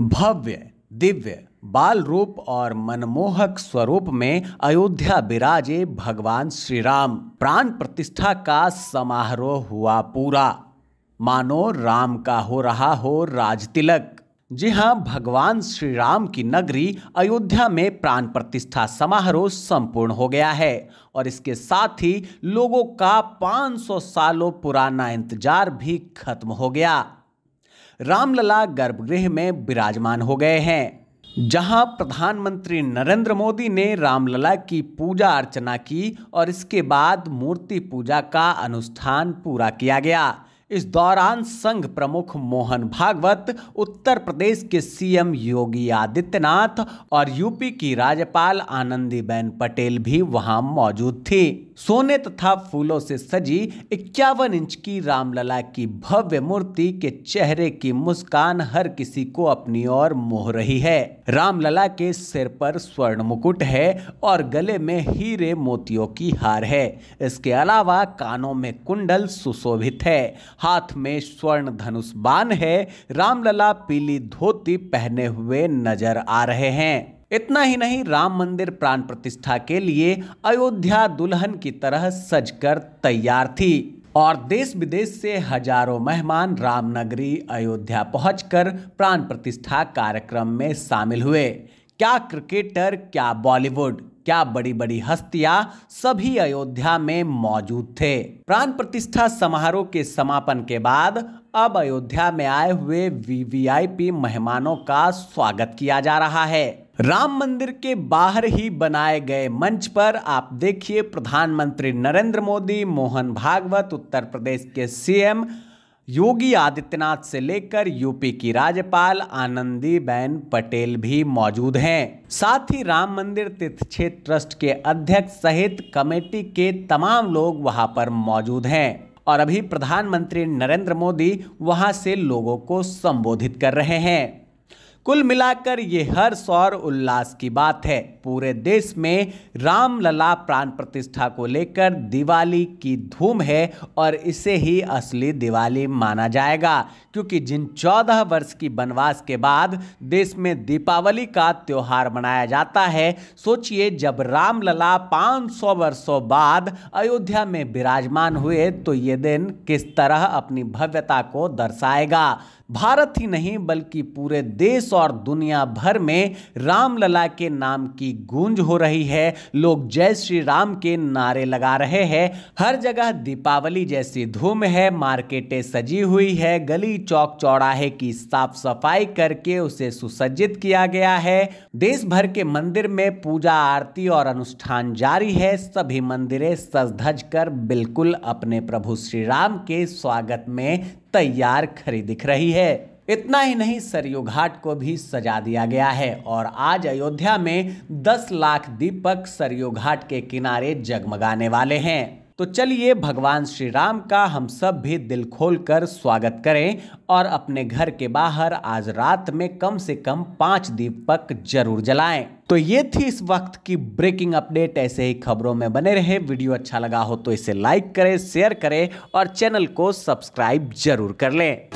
भव्य दिव्य बाल रूप और मनमोहक स्वरूप में अयोध्या विराजे भगवान श्री राम प्राण प्रतिष्ठा का समारोह हुआ पूरा मानो राम का हो रहा हो राज तिलक जी हाँ भगवान श्री राम की नगरी अयोध्या में प्राण प्रतिष्ठा समारोह संपूर्ण हो गया है और इसके साथ ही लोगों का 500 सालों पुराना इंतजार भी खत्म हो गया रामलला गर्भगृह में विराजमान हो गए हैं जहां प्रधानमंत्री नरेंद्र मोदी ने रामलला की पूजा अर्चना की और इसके बाद मूर्ति पूजा का अनुष्ठान पूरा किया गया इस दौरान संघ प्रमुख मोहन भागवत उत्तर प्रदेश के सीएम योगी आदित्यनाथ और यूपी की राज्यपाल आनंदीबेन पटेल भी वहां मौजूद थी सोने तथा फूलों से सजी इक्यावन इंच की रामलला की भव्य मूर्ति के चेहरे की मुस्कान हर किसी को अपनी ओर मोह रही है रामलला के सिर पर स्वर्ण मुकुट है और गले में हीरे मोतियों की हार है इसके अलावा कानों में कुंडल सुशोभित है हाथ में स्वर्ण धनुष बान है रामलला पीली धोती पहने हुए नजर आ रहे हैं इतना ही नहीं राम मंदिर प्राण प्रतिष्ठा के लिए अयोध्या दुल्हन की तरह सजकर तैयार थी और देश विदेश से हजारों मेहमान रामनगरी अयोध्या पहुंचकर प्राण प्रतिष्ठा कार्यक्रम में शामिल हुए क्या क्रिकेटर क्या बॉलीवुड क्या बड़ी बड़ी हस्तियां सभी अयोध्या में मौजूद थे प्राण प्रतिष्ठा समारोह के समापन के बाद अब अयोध्या में आए हुए वीवीआईपी मेहमानों का स्वागत किया जा रहा है राम मंदिर के बाहर ही बनाए गए मंच पर आप देखिए प्रधानमंत्री नरेंद्र मोदी मोहन भागवत उत्तर प्रदेश के सीएम योगी आदित्यनाथ से लेकर यूपी की राज्यपाल आनंदी बेन पटेल भी मौजूद हैं साथ ही राम मंदिर तीर्थ क्षेत्र ट्रस्ट के अध्यक्ष सहित कमेटी के तमाम लोग वहां पर मौजूद हैं और अभी प्रधानमंत्री नरेंद्र मोदी वहां से लोगों को संबोधित कर रहे हैं कुल मिलाकर ये हर सौर उल्लास की बात है पूरे देश में रामलला प्राण प्रतिष्ठा को लेकर दिवाली की धूम है और इसे ही असली दिवाली माना जाएगा क्योंकि जिन चौदह वर्ष की वनवास के बाद देश में दीपावली का त्यौहार मनाया जाता है सोचिए जब रामलला 500 वर्षों बाद अयोध्या में विराजमान हुए तो ये दिन किस तरह अपनी भव्यता को दर्शाएगा भारत ही नहीं बल्कि पूरे देश और दुनिया भर में रामलला के नाम की गूंज हो रही है लोग जय श्री राम के नारे लगा रहे हैं हर जगह दीपावली जैसी धूम है मार्केटें सजी हुई है गली चौक चौराहे की साफ सफाई करके उसे सुसज्जित किया गया है देश भर के मंदिर में पूजा आरती और अनुष्ठान जारी है सभी मंदिरें सज धज कर बिल्कुल अपने प्रभु श्री राम के स्वागत में तैयार खड़ी दिख रही है इतना ही नहीं सरयू घाट को भी सजा दिया गया है और आज अयोध्या में 10 लाख दीपक सरयू घाट के किनारे जगमगाने वाले हैं तो चलिए भगवान श्री राम का हम सब भी दिल खोल कर स्वागत करें और अपने घर के बाहर आज रात में कम से कम पाँच दीपक जरूर जलाएं तो ये थी इस वक्त की ब्रेकिंग अपडेट ऐसे ही खबरों में बने रहे वीडियो अच्छा लगा हो तो इसे लाइक करें शेयर करें और चैनल को सब्सक्राइब जरूर कर लें